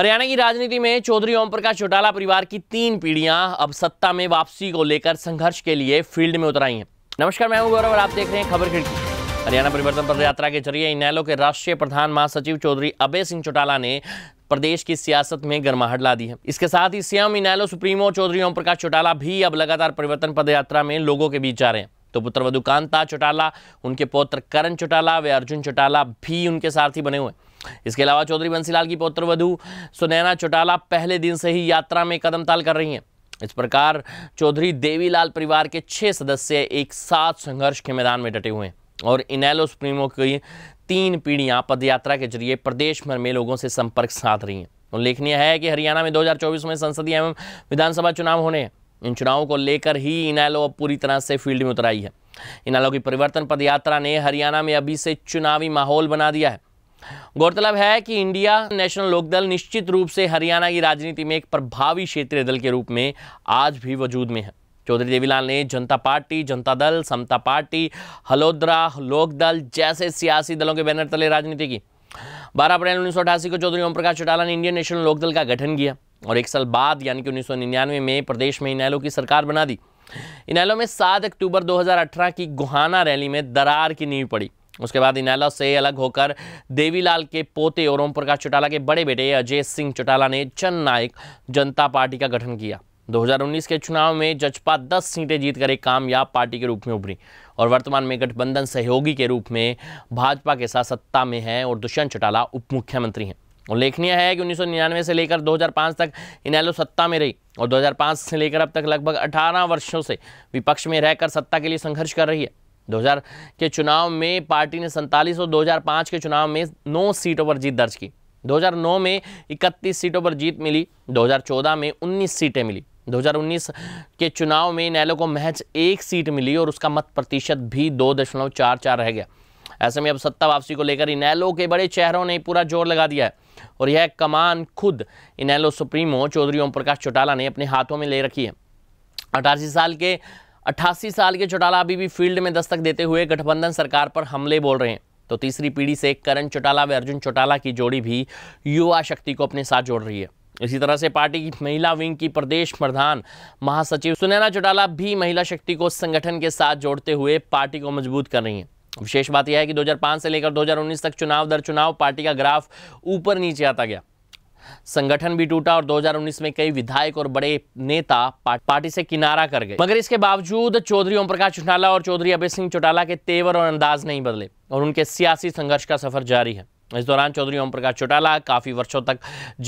हरियाणा की राजनीति में चौधरी ओम प्रकाश चौटाला परिवार की तीन पीढ़ियां अब सत्ता में वापसी को लेकर संघर्ष के लिए फील्ड में उतर आई हैं नमस्कार मैं हूं गौरव और आप देख रहे हैं खबर खिड़की हरियाणा परिवर्तन यात्रा के जरिए इनैलो के राष्ट्रीय प्रधान महासचिव चौधरी अभय सिंह चौटाला ने प्रदेश की सियासत में गर्माहट ला दी है इसके साथ ही सीएम इनैलो सुप्रीमो चौधरी ओम प्रकाश चौटाला भी अब लगातार परिवर्तन पद यात्रा में लोगों के बीच जा रहे हैं तो पुत्र वधुकांता चौटाला उनके पौत्र करण चौटाला व अर्जुन चौटाला भी उनके साथ ही बने हुए हैं इसके अलावा चौधरी बंसीलाल की पौत्र वधु सुनैना चौटाला पहले दिन से ही यात्रा में कदमताल कर रही हैं इस प्रकार चौधरी देवीलाल परिवार के छः सदस्य एक साथ संघर्ष के मैदान में डटे हुए हैं और इनैलो सुप्रीमो की तीन पीढ़ियां पदयात्रा के जरिए प्रदेश भर में लोगों से संपर्क साध रही हैं उल्लेखनीय है कि हरियाणा में 2024 में संसदीय एवं विधानसभा चुनाव होने हैं इन चुनावों को लेकर ही इनैलो अब पूरी तरह से फील्ड में उतर आई है इनैलो की परिवर्तन पदयात्रा ने हरियाणा में अभी से चुनावी माहौल बना दिया है गौरतलब है कि इंडिया नेशनल लोकदल निश्चित रूप से हरियाणा की राजनीति में एक प्रभावी क्षेत्रीय दल के रूप में आज भी वजूद में है चौधरी देवीलाल ने जनता पार्टी जनता दल समता पार्टी हलोद्रा लोकदल जैसे सियासी दलों के बैनर तले राजनीति की बारह अप्रैल उन्नीस को चौधरी ओम प्रकाश चौटाला ने इंडियन नेशनल लोकदल का गठन किया और एक साल बाद यानी कि उन्नीस में प्रदेश में इनैलो की सरकार बना दी इनैलो में सात अक्टूबर दो की गुहाना रैली में दरार की नींव पड़ी उसके बाद इनैला से अलग होकर देवीलाल के पोते और ओम प्रकाश चौटाला के बड़े बेटे अजय सिंह चौटाला ने जन नायक जनता पार्टी का गठन किया 2019 के चुनाव में जजपा 10 सीटें जीतकर एक कामयाब पार्टी के रूप में उभरी और वर्तमान में गठबंधन सहयोगी के रूप में भाजपा के साथ सत्ता में है और दुष्यंत चौटाला उप मुख्यमंत्री हैं उल्लेखनीय है कि उन्नीस से लेकर 2005 तक इनैलो सत्ता में रही और 2005 से लेकर अब तक लगभग 18 वर्षों से विपक्ष में रहकर सत्ता के लिए संघर्ष कर रही है 2000 के चुनाव में पार्टी ने सैंतालीस और 2005 के चुनाव में नौ सीटों पर जीत दर्ज की 2009 में 31 सीटों पर जीत मिली 2014 में 19 सीटें मिली 2019 के चुनाव में इनैलो को महज एक सीट मिली और उसका मत प्रतिशत भी दो दशमलव चार चार रह गया ऐसे में अब सत्ता वापसी को लेकर इनैलो के बड़े चेहरों ने पूरा जोर लगा दिया है और यह कमान खुद इनैलो सुप्रीमो चौधरी ओम प्रकाश चौटाला ने अपने हाथों में ले रखी है अठासी साल के अट्ठासी साल के चौटाला अभी भी फील्ड में दस्तक देते हुए गठबंधन सरकार पर हमले बोल रहे हैं तो तीसरी पीढ़ी से करण चौटाला व अर्जुन चौटाला की जोड़ी भी युवा शक्ति को अपने साथ जोड़ रही है इसी तरह से पार्टी की महिला विंग की प्रदेश प्रधान महासचिव सुनैना चौटाला भी महिला शक्ति को संगठन के साथ जोड़ते हुए पार्टी को मजबूत कर रही हैं विशेष बात यह है कि 2005 से लेकर 2019 तक चुनाव दर चुनाव पार्टी का ग्राफ ऊपर नीचे आता गया संगठन भी टूटा और 2019 में कई विधायक और बड़े नेता पार्टी से किनारा कर गए मगर इसके बावजूद चौधरी ओम प्रकाश चौटाला और चौधरी अभय सिंह चौटाला के तेवर और अंदाज नहीं बदले और उनके सियासी संघर्ष का सफर जारी है इस दौरान चौधरी ओम प्रकाश चौटाला काफी वर्षों तक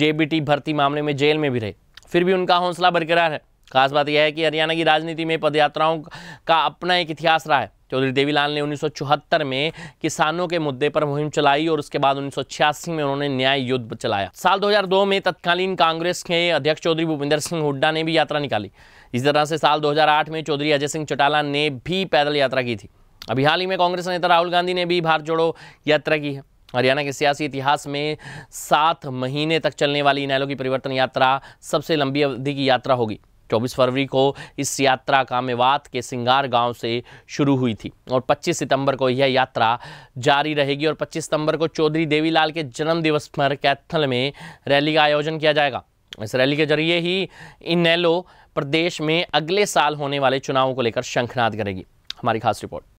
जेबीटी भर्ती मामले में जेल में भी रहे फिर भी उनका हौसला बरकरार है खास बात यह है कि हरियाणा की राजनीति में पदयात्राओं का अपना एक इतिहास रहा है चौधरी देवीलाल ने 1974 में किसानों के मुद्दे पर मुहिम चलाई और उसके बाद उन्नीस में उन्होंने न्याय युद्ध चलाया साल 2002 में तत्कालीन कांग्रेस के अध्यक्ष चौधरी भूपिंदर सिंह हुड्डा ने भी यात्रा निकाली इस तरह से साल 2008 में चौधरी अजय सिंह चौटाला ने भी पैदल यात्रा की थी अभी हाल ही में कांग्रेस नेता राहुल गांधी ने भी भारत जोड़ो यात्रा की है हरियाणा के सियासी इतिहास में सात महीने तक चलने वाली इनैलो की परिवर्तन यात्रा सबसे लंबी अवधि की यात्रा होगी 24 फरवरी को इस यात्रा का मेवात के सिंगार गांव से शुरू हुई थी और 25 सितंबर को यह यात्रा जारी रहेगी और 25 सितंबर को चौधरी देवीलाल के जन्मदिवस पर कैथल में रैली का आयोजन किया जाएगा इस रैली के जरिए ही इनेलो प्रदेश में अगले साल होने वाले चुनावों को लेकर शंखनाद करेगी हमारी खास रिपोर्ट